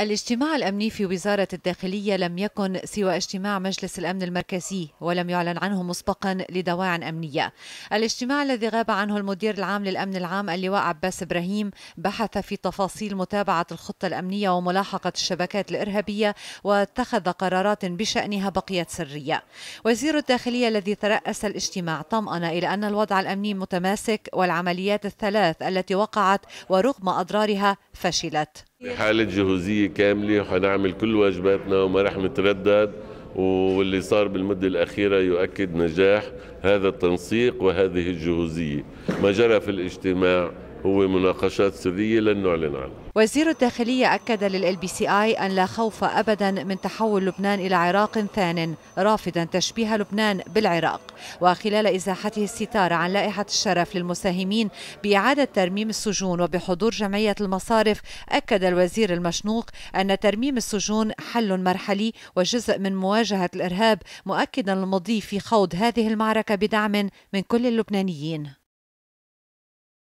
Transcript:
الاجتماع الأمني في وزارة الداخلية لم يكن سوى اجتماع مجلس الأمن المركزي ولم يعلن عنه مسبقا لدواعٍ أمنية. الاجتماع الذي غاب عنه المدير العام للأمن العام اللواء عباس إبراهيم بحث في تفاصيل متابعة الخطة الأمنية وملاحقة الشبكات الإرهابية واتخذ قرارات بشأنها بقيت سرية. وزير الداخلية الذي ترأس الاجتماع طمأن إلى أن الوضع الأمني متماسك والعمليات الثلاث التي وقعت ورغم أضرارها فشلت. بحالة جهوزية كاملة وحنعمل كل واجباتنا وما رح نتردد واللي صار بالمدة الأخيرة يؤكد نجاح هذا التنسيق وهذه الجهوزية ما جرى في الاجتماع هو مناقشات سرية لن نعلن عنها وزير الداخلية أكد للإل بي سي آي أن لا خوف أبدا من تحول لبنان إلى عراق ثان رافضا تشبيه لبنان بالعراق وخلال إزاحته الستار عن لائحة الشرف للمساهمين بإعادة ترميم السجون وبحضور جمعية المصارف أكد الوزير المشنوق أن ترميم السجون حل مرحلي وجزء من مواجهة الإرهاب مؤكدا المضي في خوض هذه المعركة بدعم من كل اللبنانيين